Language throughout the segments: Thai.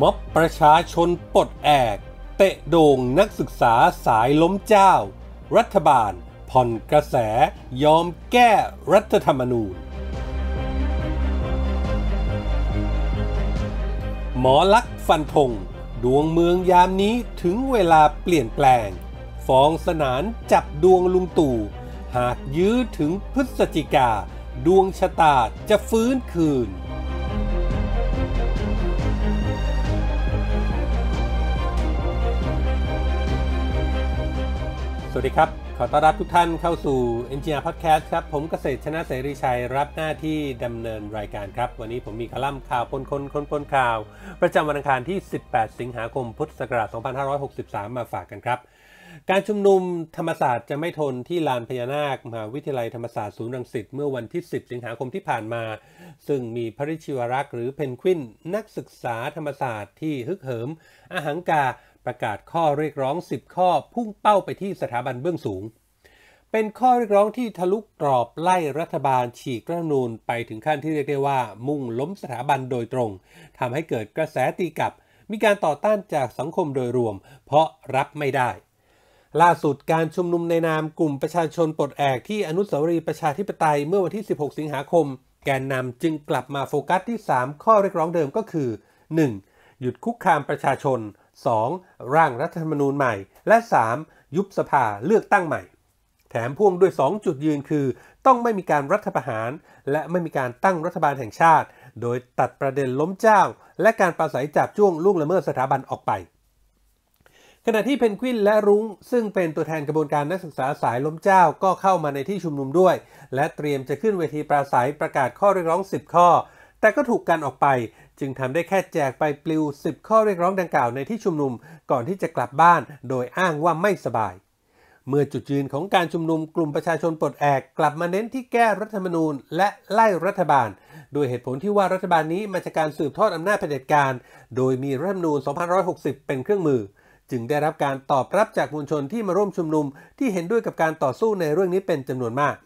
ม็อบประชาชนปลดแอก เตะโด่งนักศึกษาสายล้มเจ้า รัฐบาล ผ่อนกระแส ยอมแก้รัฐธรรมนูญ หมอลักษ์ฟันธงดวงเมืองยามนี้ถึงเวลาเปลี่ยนแปลงฟองสนานจับดวงลุงตู่หากยื้อถึงพฤศจิกา ดวงชะตาจะฟื้นคืนวัสดีครับ ขอต้อนรับทุกท่านเข้าสู่ Engineer Podcast ครับ ผมเกษตรชนะเสรีชัยรับหน้าที่ดำเนินรายการครับ วันนี้ผมมีคอลัมน์ข่าวปนคนคนปนข่าว ประจำวันอังคารที่ 18 สิงหาคมพุทธศักราช 2563 มาฝากกันครับ การชุมนุมธรรมศาสตร์จะไม่ทนที่ลานพญานาคมหาวิทยาลัยธรรมศาสตร์ศูนย์รังสิตเมื่อวันที่ 10 สิงหาคมที่ผ่านมา ซึ่งมีพระริชิวรักษ์หรือเพนควินนักศึกษาธรรมศาสตร์ที่ฮึกเหิมอาหังกาประกาศข้อเรียกร้อง 10 ข้อพุ่งเป้าไปที่สถาบันเบื้องสูง เป็นข้อเรียกร้องที่ทะลุกรอบไล่รัฐบาลฉีกรัฐรนูนไปถึงขั้นที่เรียกได้ว่า มุ่งล้มสถาบันโดยตรง ทำให้เกิดกระแสตีกลับ มีการต่อต้านจากสังคมโดยรวม เพราะรับไม่ได้ ล่าสุดการชุมนุมในนามกลุ่มประชาชนปลดแอกที่อนุสาวรีย์ประชาธิปไตยเมื่อวันที่ 16 สิงหาคม แกนนำจึงกลับมาโฟกัสที่ 3 ข้อเรียกร้องเดิมก็คือ 1. หยุดคุกคามประชาชน 2. ร่างรัฐธรรมนูญใหม่ และ 3. ยุบสภาเลือกตั้งใหม่ แถมพ่วงด้วย 2 จุดยืนคือ ต้องไม่มีการรัฐประหาร และไม่มีการตั้งรัฐบาลแห่งชาติ โดยตัดประเด็นล้มเจ้า และการปราศัยจับจ้วงล่วงละเมิดสถาบันออกไป ขณะที่เพนกวินและรุง้งซึ่งเป็นตัวแทนกระบวนการนักศึกษาสายล้มเจ้าก็เข้ามาในที่ชุมนุมด้วย และเตรียมจะขึ้นเวทีปราศัยประกาศข้อเรียกร้อง 10 ข้อ แต่ก็ถูกกันออกไปจึงทำได้แค่แจกไปปลิว 10 ข้อเรียกร้องดังกล่าวในที่ชุมนุมก่อนที่จะกลับบ้านโดยอ้างว่าไม่สบาย เมื่อจุดยืนของการชุมนุมกลุ่มประชาชนปลดแอกกลับมาเน้นที่แก้รัฐธรรมนูญ และไล่รัฐบาลโดยเหตุผลที่ว่ารัฐบาลนี้มาจากการสืบทอดอำนาจเผด็จการ โดยมีรัฐธรรมนูญ2560 เป็นเครื่องมือ จึงได้รับการตอบรับจากมวลชนที่มาร่วมชุมนุมที่เห็นด้วยกับการต่อสู้ในเรื่องนี้เป็นจำนวนมาก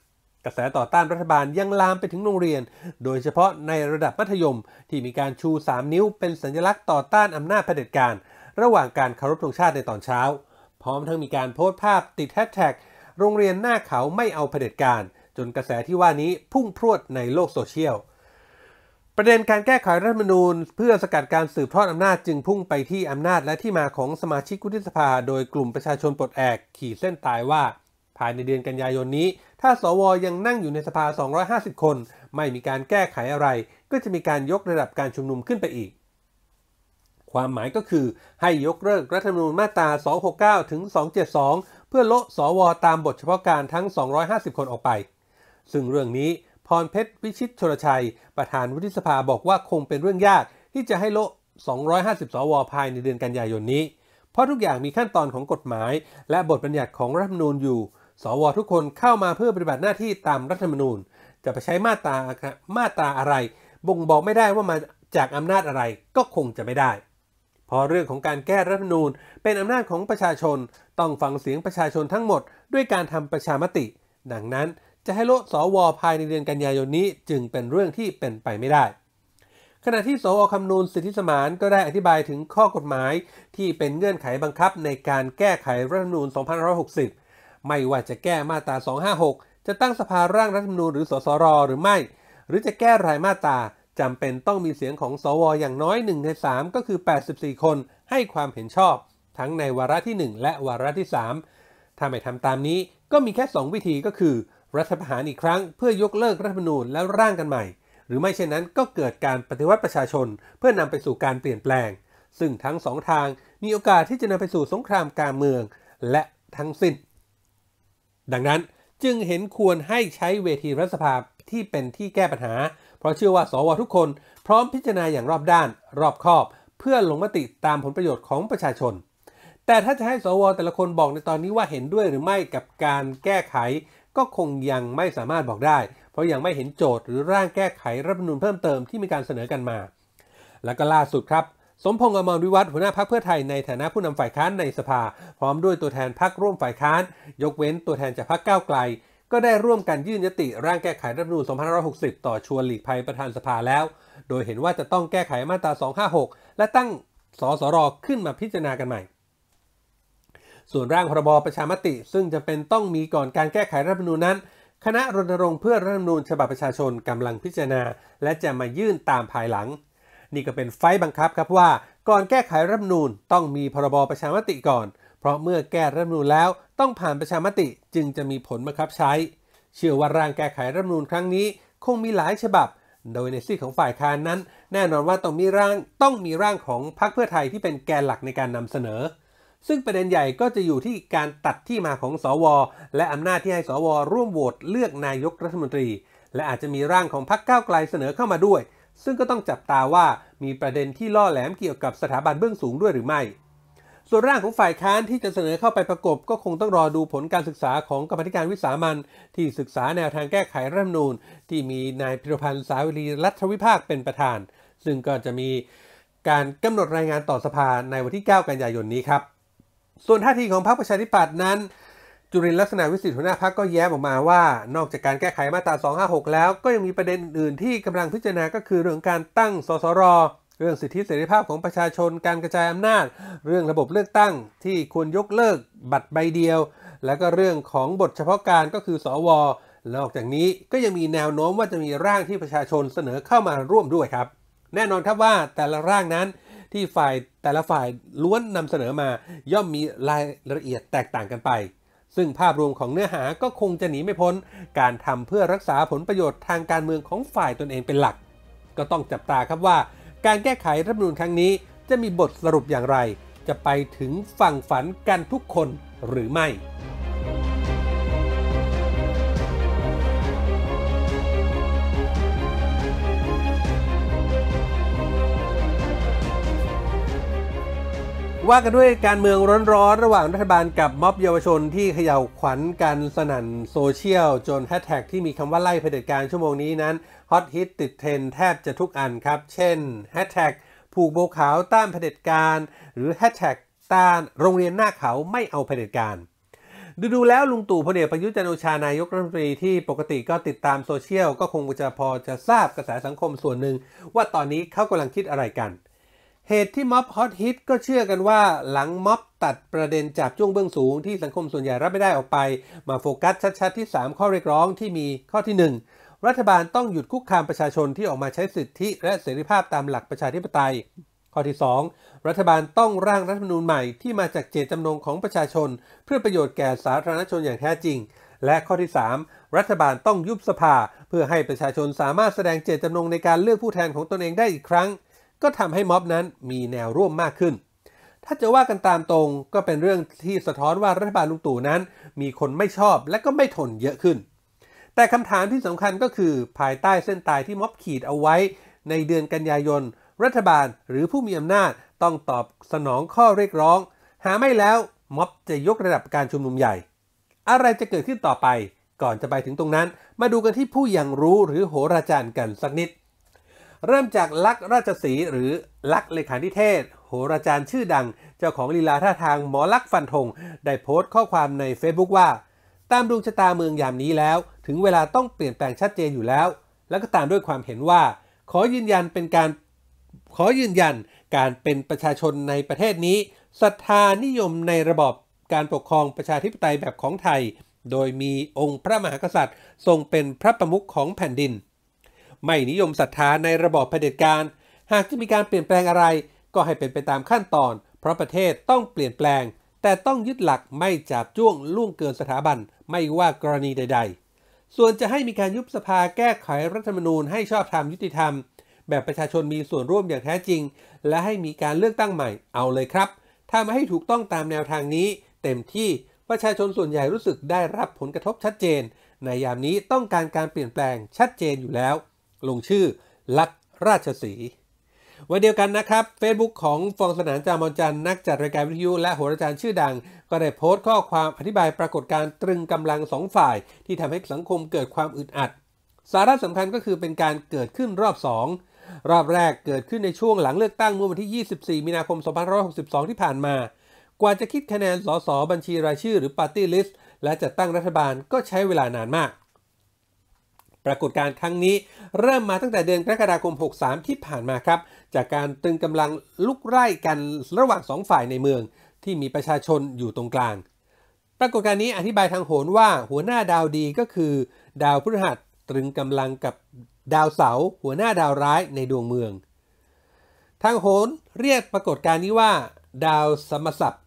กระแสต่อต้านรัฐบาลยังลามไปถึงโรงเรียน โดยเฉพาะในระดับมัธยม ที่มีการชู 3 นิ้วเป็นสัญลักษณ์ต่อต้านอำนาจเผด็จการ ระหว่างการคารพธงชาติในตอนเช้า พร้อมทั้งมีการโพสต์ภาพติดแฮชแท็กโรงเรียนหน้าเขาไม่เอาเผด็จการ จนกระแสที่ว่านี้พุ่งพรวดในโลกโซเชียล ประเด็นการแก้ไขรัฐมนูญ เพื่อสกัดการสืบทอดอำนาจจึงพุ่งไปที่อำนาจและที่มาของสมาชิกวุฒิสภา โดยกลุ่มประชาชนปลดแอกขีดเส้นตายว่าภายในเดือนกันยายนนี้ ถ้าสวยังนั่งอยู่ในสภา 250 คน ไม่มีการแก้ไขอะไร ก็จะมีการยกระดับการชุมนุมขึ้นไปอีก ความหมายก็คือ ให้ยกเลิกรัฐธรรมนูญมาตรา269 ถึง 272 เพื่อละสวตามบทเฉพาะการทั้ง 250 คนออกไป ซึ่งเรื่องนี้ พรเพชร วิชิตชลชัย ประธานวุฒิสภาบอกว่าคงเป็นเรื่องยากที่จะให้ละ 250สวภายในเดือนกันยายนนี้ เพราะทุกอย่างมีขั้นตอนของกฎหมาย และบทบัญญัติของรัฐธรรมนูญอยู่สวทุกคนเข้ามาเพื่อปฏิบัติหน้าที่ตามรัฐธรรมนูญ จะไปใช้มาตรามาตราอะไร บ่งบอกไม่ได้ว่ามาจากอำนาจอะไรก็คงจะไม่ได้ พอเรื่องของการแก้รัฐธรรมนูญเป็นอำนาจของประชาชนต้องฟังเสียงประชาชนทั้งหมดด้วยการทำประชามติ ดังนั้นจะให้โลดสวภายในเดือนกันยายนนี้จึงเป็นเรื่องที่เป็นไปไม่ได้ ขณะที่สวคำนูลสิทธิสมานก็ได้อธิบายถึงข้อกฎหมายที่เป็นเงื่อนไขบังคับในการแก้ไขรัฐธรรมนูญ2560ไม่ว่าจะแก้มาตรา 256 จะตั้งสภาร่างรัฐธรรมนูญหรือสสรหรือไม่ หรือจะแก้รายมาตราจำเป็นต้องมีเสียงของสวอย่างน้อย1ใน3 ก็คือ 84 คนให้ความเห็นชอบ ทั้งในวาระที่ 1 และวาระที่ 3 ถ้าไม่ทำตามนี้ก็มีแค่ 2 วิธีก็คือ รัฐประหารอีกครั้งเพื่อยกเลิกรัฐธรรมนูญแล้วร่างกันใหม่ หรือไม่เช่นนั้นก็เกิดการปฏิวัติประชาชนเพื่อนำไปสู่การเปลี่ยนแปลง ซึ่งทั้งสองทางมีโอกาสที่จะนำไปสู่สงครามการเมืองและทั้งสิ้นดังนั้นจึงเห็นควรให้ใช้เวทีรัฐสภาที่เป็นที่แก้ปัญหา เพราะเชื่อว่าสวทุกคนพร้อมพิจารณาอย่างรอบด้านรอบคอบ เพื่อลงมติตามผลประโยชน์ของประชาชน แต่ถ้าจะให้สวแต่ละคนบอกในตอนนี้ว่าเห็นด้วยหรือไม่กับการแก้ไข ก็คงยังไม่สามารถบอกได้ เพราะยังไม่เห็นโจทย์หรือร่างแก้ไขรัฐธรรมนูนเพิ่มเติมที่มีการเสนอกันมาและก็ล่าสุดครับสมพงษ์อมรวิวัฒหัวหน้าพักเพื่อไทยในฐานะผู้นำฝ่ายค้านในสภา พร้อมด้วยตัวแทนพักร่วมฝ่ายค้าน ยกเว้นตัวแทนจากพักก้าวไกล ก็ได้ร่วมกันยื่นยติร่างแก้ไขรัฐธรรมนูญ2560 ต่อชวนหลีกภัยประธานสภาแล้ว โดยเห็นว่าจะต้องแก้ไขมาตรา256 และตั้งสสรขึ้นมาพิจารณากันใหม่ ส่วนร่างพรบประชามติ ซึ่งจะเป็นต้องมีก่อนการแก้ไขรัฐธรรมนูญนั้น คณะรณรงค์เพื่อรัฐธรรมนูญฉบับประชาชนกำลังพิจารณา และจะมายื่นตามภายหลังนี่ก็เป็นไฟบังคับ ครับว่าก่อนแก้ไขรัฐนูนต้องมีพรบประชามติ ก่อน เพราะเมื่อแก้รัฐนูนแล้วต้องผ่านประชามติ จึงจะมีผลบังคับใช้ เชื่อว่าร่างแก้ไขรัฐนูนครั้งนี้ คงมีหลายฉบับ โดยในซีของฝ่ายค้านนั้น แน่นอนว่าต้องมีร่างต้องมีร่างของพรรคเพื่อไทยที่เป็นแกนหลักในการนำเสนอ ซึ่งประเด็นใหญ่ก็จะอยู่ที่การตัดที่มาของสอวอและอำนาจที่ให้สอวอร่วมโหวตเลือกนายกรัฐมนตรี และอาจจะมีร่างของพรรคก้าวไกลเสนอเข้ามาด้วยซึ่งก็ต้องจับตาว่ามีประเด็นที่ล่อแหลมเกี่ยวกับสถาบันเบื้องสูงด้วยหรือไม่ ส่วนร่างของฝ่ายค้านที่จะเสนอเข้าไปประกบก็คงต้องรอดูผลการศึกษาของกรรมธิการวิสามันที่ศึกษาแนวทางแก้ไขรัฐธรรมนูญ ที่มีนายพิรพันธ์สาวรีรัฐวิภาคเป็นประธาน ซึ่งก็จะมีการกำหนดรายงานต่อสภาในวันที่ 9 กันยายนนี้ครับ ส่วนท่าทีของพรรคประชาธิปัตย์นั้นจุรินลักษณะวิสิทธิ์หัวหน้าพักก็แย้มออกมาว่า นอกจากการแก้ไขมาตรา256 แล้ว ก็ยังมีประเด็นอื่นที่กำลังพิจารณาก็คือเรื่องการตั้งสสร เรื่องสิทธิเสรีภาพของประชาชน การกระจายอำนาจ เรื่องระบบเลือกตั้ง ที่ควรยกเลิกบัตรใบเดียว และก็เรื่องของบทเฉพาะการก็คือ สว นอกจากนี้ก็ยังมีแนวโน้มว่าจะมีร่างที่ประชาชนเสนอเข้ามาร่วมด้วยครับ แน่นอนครับว่าแต่ละร่างนั้นที่ฝ่ายแต่ละฝ่ายล้วนนำเสนอมา ย่อมมีรายละเอียดแตกต่างกันไปซึ่งภาพรวมของเนื้อหาก็คงจะหนีไม่พ้น การทำเพื่อรักษาผลประโยชน์ทางการเมืองของฝ่ายตนเองเป็นหลัก ก็ต้องจับตาครับว่าการแก้ไขรัฐมนูลครั้งนี้จะมีบทสรุปอย่างไร จะไปถึงฝั่งฝันกันทุกคนหรือไม่ว่ากันด้วยการเมืองร้อนๆ ระหว่างรัฐบาลกับม็อบเยาวชนที่เขย่าขวัญกันสนั่นโซเชียล จนแฮชแท็กที่มีคำว่าไล่เผด็จการชั่วโมงนี้นั้นฮอตฮิตติดเทรนแทบจะทุกอันครับ เช่นแฮชแท็กผูกโบขาวต้านเผด็จการ หรือแฮชแท็กต้านโรงเรียนหน้าเขาไม่เอาเผด็จการ ดูดูแล้วลุงตู่พลเอกประยุทธ์จันโอชานายกรัฐมนตรีที่ปกติก็ติดตามโซเชียลก็คงจะพอจะทราบกระแสสังคมส่วนหนึ่งว่าตอนนี้เขากำลังคิดอะไรกันเหตุที่ม็อบฮอตฮิตก็เชื่อกันว่า หลังม็อบตัดประเด็นจับจ้วงเบื้องสูงที่สังคมส่วนใหญ่รับไม่ได้ออกไป มาโฟกัสชัดๆ ที่ 3 ข้อเรียกร้องที่มีข้อที่ 1 รัฐบาลต้องหยุดคุกคามประชาชนที่ออกมาใช้สิทธิและเสรีภาพตามหลักประชาธิปไตยข้อที่ 2 รัฐบาลต้องร่างรัฐธรรมนูญใหม่ที่มาจากเจตจำนงของประชาชน เพื่อประโยชน์แก่สาธารณชนอย่างแท้จริง และข้อที่3รัฐบาลต้องยุบสภา เพื่อให้ประชาชนสามารถแสดงเจตจำนงในการเลือกผู้แทนของตนเองได้อีกครั้งก็ทำให้ม็อบนั้นมีแนวร่วมมากขึ้น ถ้าจะว่ากันตามตรงก็เป็นเรื่องที่สะท้อนว่ารัฐบาลลุงตู่นั้น มีคนไม่ชอบและก็ไม่ทนเยอะขึ้น แต่คำถามที่สำคัญก็คือ ภายใต้เส้นตายที่ม็อบขีดเอาไว้ ในเดือนกันยายน รัฐบาลหรือผู้มีอำนาจต้องตอบสนองข้อเรียกร้อง หาไม่แล้วม็อบจะยกระดับการชุมนุมใหญ่ อะไรจะเกิดขึ้นต่อไป ก่อนจะไปถึงตรงนั้น มาดูกันที่ผู้อย่างรู้หรือโหราจารย์กันสักนิดเริ่มจากลักษ์ราชสีหรือลักษ์เลขานิเทศ โหราจารย์ชื่อดัง เจ้าของลีลาท่าทาง หมอลักษ์ฟันธง ได้โพสต์ข้อความใน Facebook ว่า ตามดวงชะตาเมืองยามนี้แล้ว ถึงเวลาต้องเปลี่ยนแปลงชัดเจนอยู่แล้ว แล้วก็ตามด้วยความเห็นว่า ขอยืนยันเป็นการขอยืนยันการเป็นประชาชนในประเทศนี้ศรัทธานิยมในระบอบการปกครองประชาธิปไตยแบบของไทย โดยมีองค์พระมหากษัตริย์ ทรงเป็นพระประมุขของแผ่นดินไม่นิยมศรัทธาในระบอบเผด็จการ หากจะมีการเปลี่ยนแปลงอะไร ก็ให้เป็นไปตามขั้นตอน เพราะประเทศต้องเปลี่ยนแปลง แต่ต้องยึดหลักไม่จับจ้วงล่วงเกินสถาบันไม่ว่ากรณีใด ๆ ส่วนจะให้มีการยุบสภาแก้ไขรัฐธรรมนูญให้ชอบธรรมยุติธรรม แบบประชาชนมีส่วนร่วมอย่างแท้จริง และให้มีการเลือกตั้งใหม่เอาเลยครับถ้าม่ให้ถูกต้องตามแนวทางนี้ เต็มที่ประชาชนส่วนใหญ่รู้สึกได้รับผลกระทบชัดเจน ในยามนี้ต้องการการเปลี่ยนแปลงชัดเจนอยู่แล้วลงชื่อลักราชสี วันเดียวกันนะครับ Facebook ของฟองสนานจามอนจันนักจัดรายการวิทยุ และโหราจารย์ชื่อดัง ก็ได้โพสต์ข้อความอธิบายปรากฏการตรึงกำลังสองฝ่าย ที่ทำให้สังคมเกิดความอึดอัด สาระสำคัญก็คือเป็นการเกิดขึ้นรอบ2รอบแรกเกิดขึ้นในช่วงหลังเลือกตั้งเมื่อวันที่ 24 มีนาคม 2562 ที่ผ่านมา กว่าจะคิดคะแนน สส บัญชีรายชื่อ หรือปาร์ตี้ลิสต์และจัดตั้งรัฐบาลก็ใช้เวลานานมากปรากฏการณ์ครั้งนี้เริ่มมาตั้งแต่เดือนกรกฎาคม 63 ที่ผ่านมาครับ จากการตึงกำลังลุกไล่กันระหว่างสองฝ่ายในเมืองที่มีประชาชนอยู่ตรงกลาง ปรากฏการณ์นี้อธิบายทางโหรว่าหัวหน้าดาวดีก็คือ ดาวพฤหัสตรึงกำลังกับดาวเสาร์หัวหน้าดาวร้ายในดวงเมือง ทางโหรเรียกปรากฏการณ์นี้ว่า ดาวสมศัพท์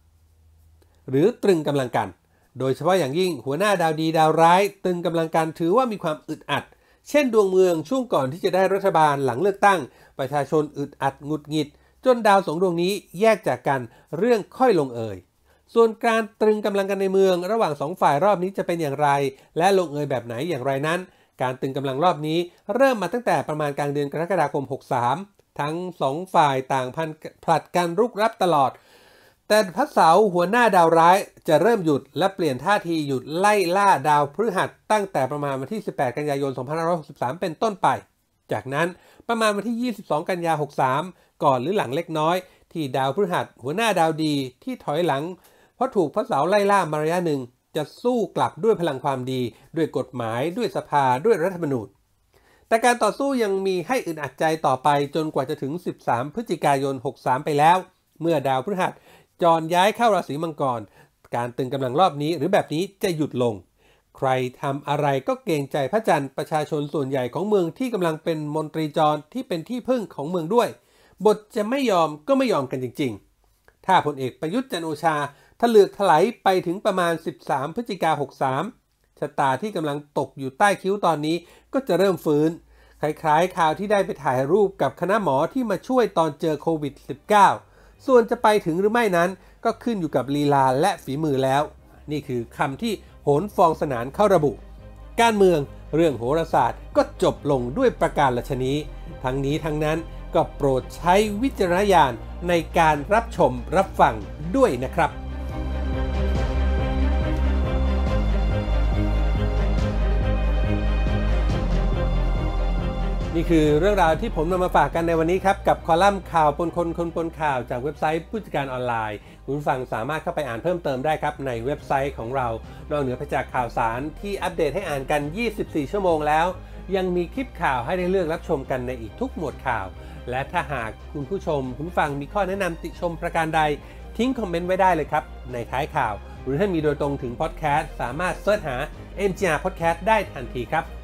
หรือตรึงกำลังกันโดยเฉพาะอย่างยิ่งหัวหน้าดาวดีดาวร้ายตึงกำลังการถือว่ามีความอึดอัด เช่นดวงเมืองช่วงก่อนที่จะได้รัฐบาลหลังเลือกตั้ง ประชาชนอึดอัดงุดหงิด จนดาวสองดวงนี้แยกจากกันเรื่องค่อยลงเอ่ย ส่วนการตรึงกำลังกันในเมืองระหว่างสองฝ่ายรอบนี้จะเป็นอย่างไร และลงเอยแบบไหนอย่างไรนั้น การตึงกำลังรอบนี้เริ่มมาตั้งแต่ประมาณกลางเดือนกรกฎาคม63 ทั้งสองฝ่ายต่างพันผลัดกันรุกรับตลอดแต่พระเสาหัวหน้าดาวร้ายจะเริ่มหยุดและเปลี่ยนท่าทีหยุดไล่ล่าดาวพฤหัสตั้งแต่ประมาณวันที่ 18 กันยายน 2563 เป็นต้นไป จากนั้นประมาณวันที่ 22 กันยา 63 ก่อนหรือหลังเล็กน้อย ที่ดาวพฤหัส หัวหน้าดาวดีที่ถอยหลังเพราะถูกพระเสาไล่ล่ามาระยะหนึ่ง จะสู้กลับด้วยพลังความดีด้วยกฎหมายด้วยสภาด้วยรัฐธรรมนูญแต่การต่อสู้ยังมีให้อึดอัดใจต่อไปจนกว่าจะถึง 13 พฤศจิกายน 63 ไปแล้ว เมื่อดาวพฤหัสจรย้ายเข้าราศีมังกร การตึงกำลังรอบนี้หรือแบบนี้จะหยุดลง ใครทำอะไรก็เกรงใจพระจันทร์ประชาชนส่วนใหญ่ของเมืองที่กำลังเป็นมนตรีจรที่เป็นที่พึ่งของเมืองด้วย บทจะไม่ยอมก็ไม่ยอมกันจริง ๆ ถ้าพลเอกประยุทธ์จันโอชาถลือถลายไปถึงประมาณ 13 พฤศจิกา 63 ชะตาที่กำลังตกอยู่ใต้คิ้วตอนนี้ก็จะเริ่มฟื้น คล้ายๆ ข่าวที่ได้ไปถ่ายรูปกับคณะหมอที่มาช่วยตอนเจอโควิด -19 ส่วนจะไปถึงหรือไม่นั้นก็ขึ้นอยู่กับลีลาและฝีมือแล้ว นี่คือคำที่โหนฟองสนานเข้าระบุ การเมืองเรื่องโหราศาสตร์ก็จบลงด้วยประการละชนี้ ทั้งนี้ทั้งนั้นก็โปรดใช้วิจารณญาณในการรับชมรับฟังด้วยนะครับนี่คือเรื่องราวที่ผมนำมาฝากกันในวันนี้ ครับ กับคอลัมน์ข่าวปนคนคนปนข่าวจากเว็บไซต์ผู้จัดการออนไลน์ คุณฟังสามารถเข้าไปอ่านเพิ่มเติมได้ครับในเว็บไซต์ของเรานอกเหนือไปจากข่าวสาร ที่อัปเดตให้อ่านกัน 24 ชั่วโมงแล้ว ยังมีคลิปข่าวให้ได้เลือกรับชมกันในอีกทุกหมวดข่าว และถ้าหากคุณผู้ชมคุณฟังมีข้อแนะนำติชมประการใดทิ้งคอมเมนต์ไว้ได้เลยครับ ในท้ายข่าว หรือถ้ามีโดยตรงถึงพอดแคสต์สามารถเสิร์ชหา MGR Podcast ได้ทันทีครับ